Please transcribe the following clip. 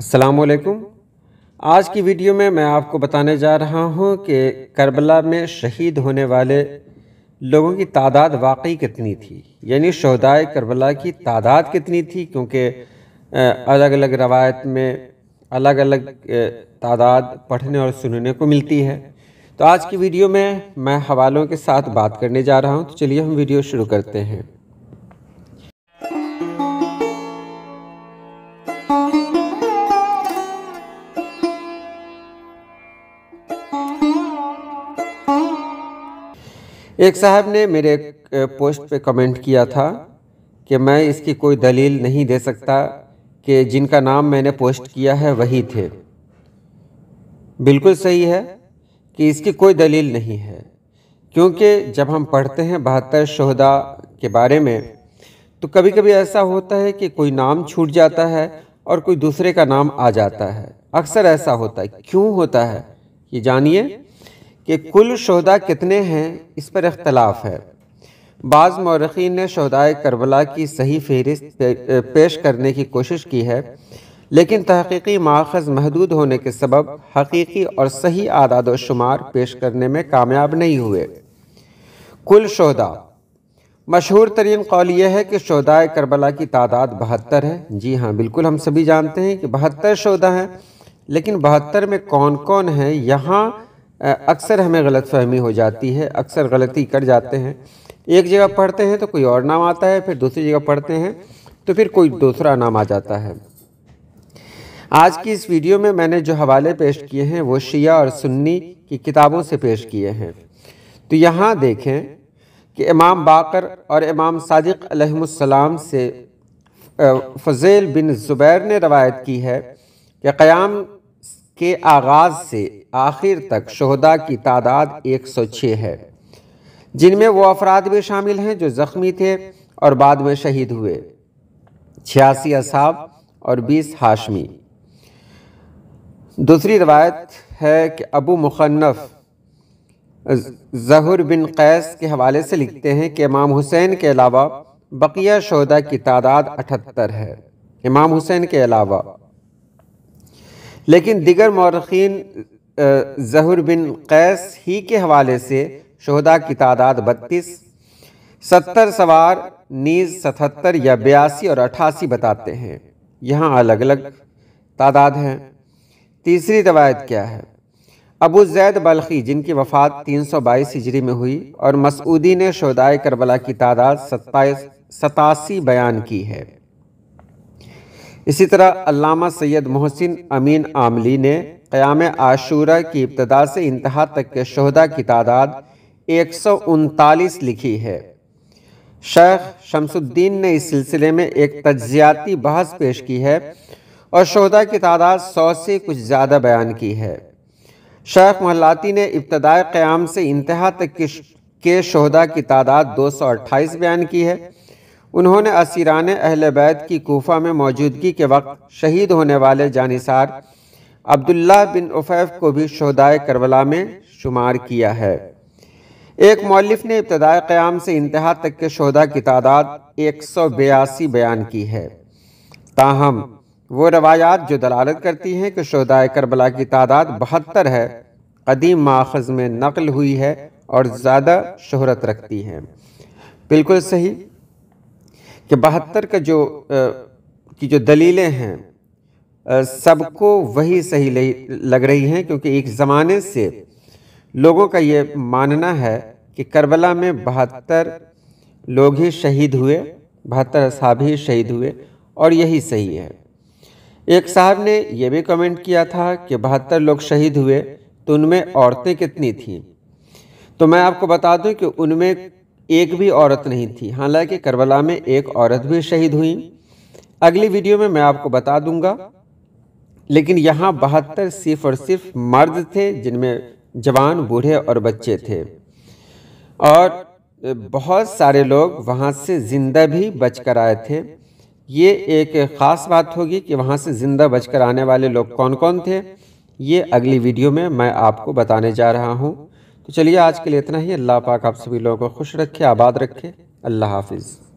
असलकुम आज की वीडियो में मैं आपको बताने जा रहा हूं कि करबला में शहीद होने वाले लोगों की तादाद वाकई कितनी थी यानी शहदाय करबला की तादाद कितनी थी क्योंकि अलग अलग रवायत में अलग अलग तादाद पढ़ने और सुनने को मिलती है तो आज की वीडियो में मैं हवालों के साथ बात करने जा रहा हूं तो चलिए हम वीडियो शुरू करते हैं एक साहब ने मेरे पोस्ट पे कमेंट किया था कि मैं इसकी कोई दलील नहीं दे सकता कि जिनका नाम मैंने पोस्ट किया है वही थे बिल्कुल सही है कि इसकी कोई दलील नहीं है क्योंकि जब हम पढ़ते हैं बहत्तर शहदा के बारे में तो कभी कभी ऐसा होता है कि कोई नाम छूट जाता है और कोई दूसरे का नाम आ जाता है अक्सर ऐसा होता है क्यों होता है ये जानिए कि कुल शहदा कितने हैं इस पर अख्तलाफ है बाज़ मौरखीन ने शहदाय करबला की सही फहरिस्त पेश करने की कोशिश की है लेकिन तहकीकी माखज़ महदूद होने के सबब हकीकी और सही आदाद शुमार पेश करने में कामयाब नहीं हुए कुल शहदा मशहूर तरीन कौल यह है कि शहदाय करबला की तादाद बहत्तर है जी हाँ बिल्कुल हम सभी जानते हैं कि बहत्तर शहदा हैं लेकिन बहत्तर में कौन कौन है यहाँ अक्सर हमें गलत फहमी हो जाती है अक्सर गलती कर जाते हैं एक जगह पढ़ते हैं तो कोई और नाम आता है फिर दूसरी जगह पढ़ते हैं तो फिर कोई दूसरा नाम आ जाता है आज की इस वीडियो में मैंने जो हवाले पेश किए हैं वो शिया और सुन्नी की किताबों से पेश किए हैं तो यहाँ देखें कि इमाम बाकर और इमाम सादिक से फ़ज़ेल बिन ज़ुबैर ने रवायत की है कि क़याम के आगाज़ से आखिर तक शहदा की तादाद 106 है जिनमें वो अफराद भी शामिल हैं जो ज़ख्मी थे और बाद में शहीद हुए छियासी असाब और 20 हाशमी दूसरी रवायत है कि अबू मुखन्फ जहर बिन कैस के हवाले से लिखते हैं कि इमाम हुसैन के अलावा बकिया शहदा की तादाद अठहत्तर है इमाम हुसैन के अलावा लेकिन दिगर मौरखीन जहर बिन कैस ही के हवाले से शहदा की तादाद बत्तीस सत्तर सवार नीज सतहत्तर या बयासी और अठासी बताते हैं यहाँ अलग अलग तादाद हैं तीसरी रवायत क्या है अबू जैद बल्खी जिनकी वफ़ात 322 हिजरी में हुई और मसूदी ने शहदाय करबला की तादाद सत्ताईस सतासी बयान की है इसी तरह अलामा सैयद मोहसिन अमीन आमली ने क़याम आशूरा की इब्तदा से इंतहा तक के शहदा की तादाद एक लिखी है शेख शमसुद्दीन ने इस सिलसिले में एक तजियाती बहस पेश की है और शहदा की तादाद सौ से कुछ ज़्यादा बयान की है शेख महलाती ने इब्तदाई क़्याम से इंतहा तक के शहदा की तादाद दो सौ अट्ठाईस बयान की है उन्होंने असीरान अहल बैत की कोफा में मौजूदगी के वक्त शहीद होने वाले जानिसार अब्दुल्ला बिन उफ़ैफ को भी शहदाय करबला में शुमार किया है एक मौलफ ने इब्तदाई क़्याम से इंतहा तक के शहदा की तादाद एक सौ बयासी बयान की है ताहम वो रवायात जो दलालत करती हैं कि शहदाय करबला की तादाद बहत्तर है कदीम माखज़ में नकल हुई है और ज़्यादा शहरत रखती है बिल्कुल सही कि बहत्तर का जो की जो दलीलें हैं सबको वही सही लग रही हैं क्योंकि एक ज़माने से लोगों का ये मानना है कि करबला में बहत्तर लोग ही शहीद हुए बहत्तर साहब ही शहीद हुए और यही सही है एक साहब ने यह भी कमेंट किया था कि बहत्तर लोग शहीद हुए तो उनमें औरतें कितनी थीं तो मैं आपको बता दूं कि उनमें एक भी औरत नहीं थी हालांकि करबला में एक औरत भी शहीद हुई अगली वीडियो में मैं आपको बता दूंगा लेकिन यहाँ बहत्तर सिर्फ और सिर्फ मर्द थे जिनमें जवान बूढ़े और बच्चे थे और बहुत सारे लोग वहाँ से ज़िंदा भी बच कर आए थे ये एक ख़ास बात होगी कि वहाँ से ज़िंदा बच कर आने वाले लोग कौन कौन थे ये अगली वीडियो में मैं आपको बताने जा रहा हूँ तो चलिए आज के लिए इतना ही अल्लाह पाक आप सभी लोगों को खुश रखे आबाद रखे अल्लाह हाफिज़